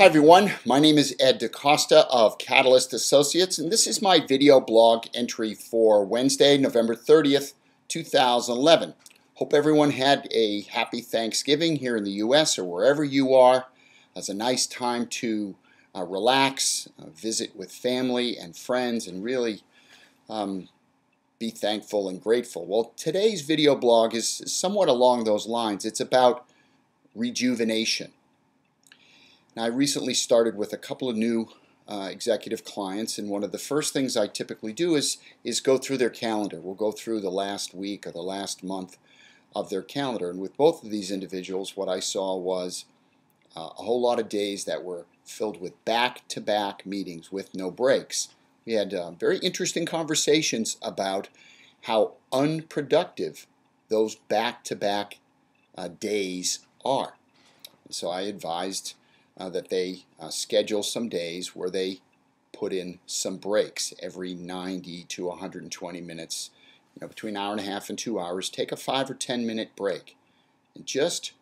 Hi everyone, my name is Ed DaCosta of Catalyst Associates, and this is my video blog entry for Wednesday, November 30th, 2011. Hope everyone had a happy Thanksgiving here in the U.S. or wherever you are. That's a nice time to uh, relax, uh, visit with family and friends, and really um, be thankful and grateful. Well, today's video blog is somewhat along those lines. It's about rejuvenation now, I recently started with a couple of new uh, executive clients, and one of the first things I typically do is is go through their calendar. We'll go through the last week or the last month of their calendar, and with both of these individuals, what I saw was uh, a whole lot of days that were filled with back-to-back meetings with no breaks. We had uh, very interesting conversations about how unproductive those back-to-back uh, days are. And so I advised uh, that they uh, schedule some days where they put in some breaks every 90 to 120 minutes, you know, between hour and a half and two hours. Take a five or 10 minute break and just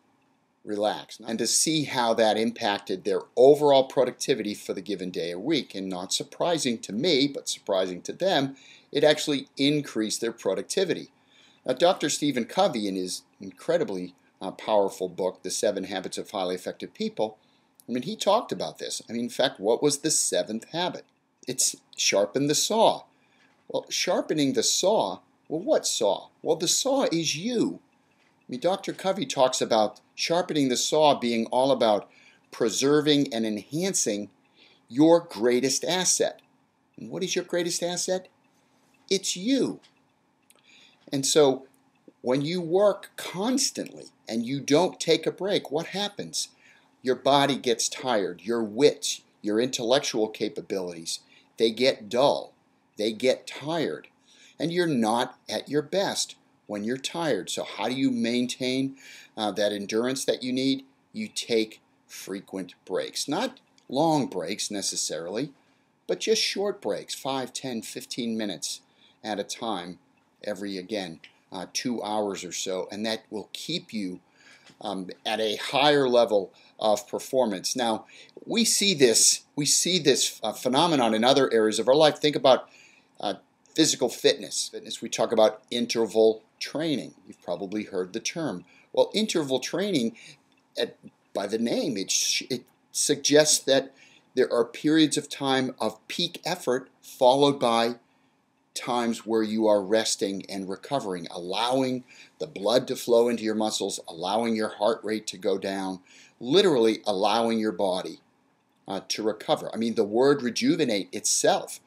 relax and to see how that impacted their overall productivity for the given day or week. And not surprising to me, but surprising to them, it actually increased their productivity. Now, Dr. Stephen Covey, in his incredibly uh, powerful book, The Seven Habits of Highly Effective People, I mean, he talked about this. I mean, in fact, what was the seventh habit? It's sharpen the saw. Well, sharpening the saw, well, what saw? Well, the saw is you. I mean, Dr. Covey talks about sharpening the saw being all about preserving and enhancing your greatest asset. And what is your greatest asset? It's you. And so when you work constantly and you don't take a break, what happens? your body gets tired, your wits, your intellectual capabilities, they get dull, they get tired, and you're not at your best when you're tired. So, how do you maintain uh, that endurance that you need? You take frequent breaks, not long breaks necessarily, but just short breaks 5, 10, 15 minutes at a time every again. Uh, two hours or so, and that will keep you um, at a higher level of performance. Now, we see this we see this uh, phenomenon in other areas of our life. Think about uh, physical fitness. Fitness we talk about interval training. You've probably heard the term. Well, interval training, at, uh, by the name, it, it suggests that there are periods of time of peak effort followed by times where you are resting and recovering, allowing the blood to flow into your muscles, allowing your heart rate to go down, literally allowing your body uh, to recover. I mean, the word rejuvenate itself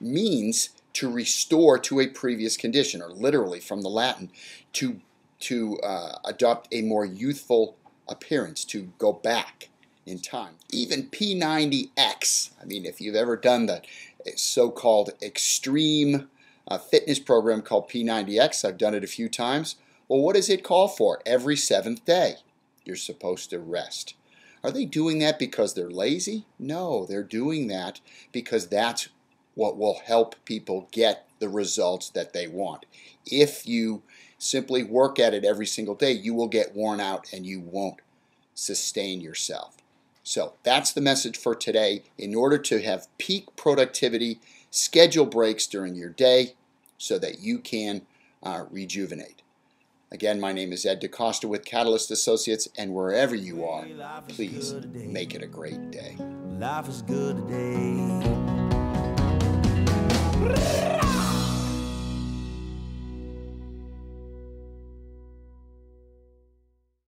means to restore to a previous condition, or literally from the Latin, to, to uh, adopt a more youthful appearance, to go back in time. Even P90X, I mean, if you've ever done the eh, so-called extreme uh, fitness program called P90X, I've done it a few times. Well, what does it call for? Every seventh day, you're supposed to rest. Are they doing that because they're lazy? No, they're doing that because that's what will help people get the results that they want. If you simply work at it every single day, you will get worn out and you won't sustain yourself. So that's the message for today. In order to have peak productivity, schedule breaks during your day so that you can uh, rejuvenate. Again, my name is Ed DaCosta with Catalyst Associates, and wherever you are, please make it a great day. Life is good today.